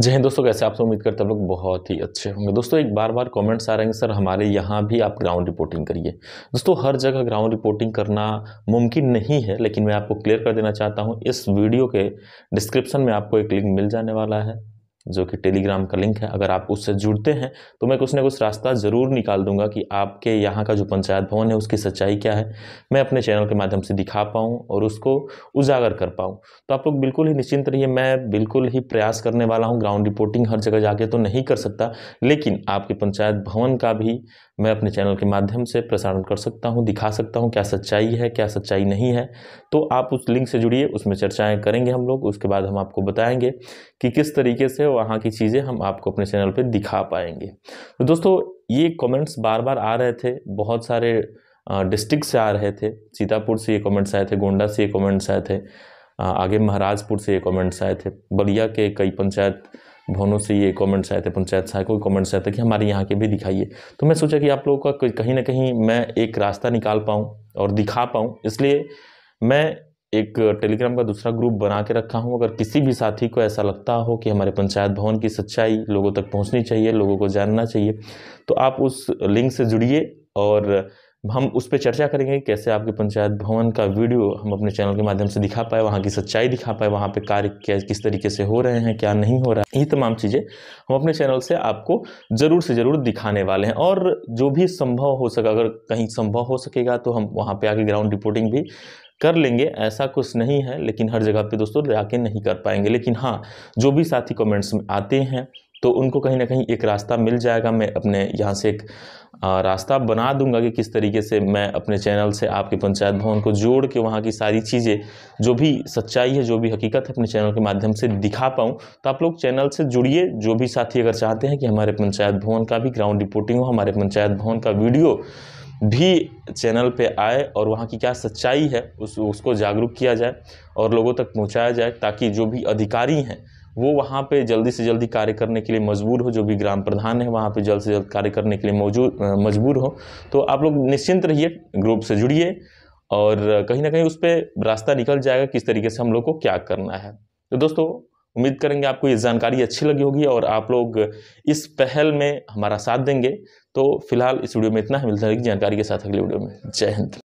जय हिंद दोस्तों कैसे आप तो उम्मीद करते हैं लोग बहुत ही अच्छे होंगे दोस्तों एक बार बार कमेंट्स आ रहे हैं सर हमारे यहाँ भी आप ग्राउंड रिपोर्टिंग करिए दोस्तों हर जगह ग्राउंड रिपोर्टिंग करना मुमकिन नहीं है लेकिन मैं आपको क्लियर कर देना चाहता हूँ इस वीडियो के डिस्क्रिप्शन में आपको एक लिंक मिल जाने वाला है जो कि टेलीग्राम का लिंक है अगर आप उससे जुड़ते हैं तो मैं कुछ ना कुछ रास्ता ज़रूर निकाल दूंगा कि आपके यहाँ का जो पंचायत भवन है उसकी सच्चाई क्या है मैं अपने चैनल के माध्यम से दिखा पाऊँ और उसको उजागर कर पाऊँ तो आप लोग बिल्कुल ही निश्चिंत रहिए मैं बिल्कुल ही प्रयास करने वाला हूँ ग्राउंड रिपोर्टिंग हर जगह जाके तो नहीं कर सकता लेकिन आपके पंचायत भवन का भी मैं अपने चैनल के माध्यम से प्रसारण कर सकता हूँ दिखा सकता हूँ क्या सच्चाई है क्या सच्चाई नहीं है तो आप उस लिंक से जुड़िए उसमें चर्चाएं करेंगे हम लोग उसके बाद हम आपको बताएंगे कि किस तरीके से वो वहाँ की चीज़ें हम आपको अपने चैनल पे दिखा पाएंगे तो दोस्तों ये कमेंट्स बार बार आ रहे थे बहुत सारे डिस्ट्रिक्ट से आ रहे थे सीतापुर से ये कमेंट्स आए थे गोंडा से ये कमेंट्स आए थे आगे महाराजपुर से ये कमेंट्स आए थे बलिया के कई पंचायत भवनों से ये कमेंट्स आए थे पंचायत साहब को कमेंट्स आए थे कि हमारे यहाँ के भी दिखाइए तो मैं सोचा कि आप लोगों का कहीं ना कहीं मैं एक रास्ता निकाल पाऊँ और दिखा पाऊँ इसलिए मैं एक टेलीग्राम का दूसरा ग्रुप बना के रखा हूँ अगर किसी भी साथी को ऐसा लगता हो कि हमारे पंचायत भवन की सच्चाई लोगों तक पहुँचनी चाहिए लोगों को जानना चाहिए तो आप उस लिंक से जुड़िए और हम उस पर चर्चा करेंगे कैसे आपके पंचायत भवन का वीडियो हम अपने चैनल के माध्यम से दिखा पाए वहाँ की सच्चाई दिखा पाए वहाँ पे कार्य क्या किस तरीके से हो रहे हैं क्या नहीं हो रहा है ये तमाम चीज़ें हम अपने चैनल से आपको ज़रूर से ज़रूर दिखाने वाले हैं और जो भी संभव हो सका अगर कहीं संभव हो सकेगा तो हम वहाँ पर आके ग्राउंड रिपोर्टिंग भी कर लेंगे ऐसा कुछ नहीं है लेकिन हर जगह पे दोस्तों जाके नहीं कर पाएंगे लेकिन हाँ जो भी साथी कमेंट्स में आते हैं तो उनको कहीं ना कहीं एक रास्ता मिल जाएगा मैं अपने यहाँ से एक रास्ता बना दूंगा कि किस तरीके से मैं अपने चैनल से आपके पंचायत भवन को जोड़ के वहाँ की सारी चीज़ें जो भी सच्चाई है जो भी हकीकत है अपने चैनल के माध्यम से दिखा पाऊँ तो आप लोग चैनल से जुड़िए जो भी साथी अगर चाहते हैं कि हमारे पंचायत भवन का भी ग्राउंड रिपोर्टिंग हो हमारे पंचायत भवन का वीडियो भी चैनल पे आए और वहाँ की क्या सच्चाई है उस उसको जागरूक किया जाए और लोगों तक पहुँचाया जाए ताकि जो भी अधिकारी हैं वो वहाँ पे जल्दी से जल्दी कार्य करने के लिए मजबूर हो जो भी ग्राम प्रधान है वहाँ पे जल्द से जल्द कार्य करने के लिए मौजूद मजबूर हो तो आप लोग निश्चिंत रहिए ग्रुप से जुड़िए और कहीं ना कहीं उस पर रास्ता निकल जाएगा किस तरीके से हम लोग को क्या करना है तो दोस्तों उम्मीद करेंगे आपको ये जानकारी अच्छी लगी होगी और आप लोग इस पहल में हमारा साथ देंगे तो फिलहाल इस वीडियो में इतना ही मिलता है जानकारी के साथ अगले वीडियो में जय हिंद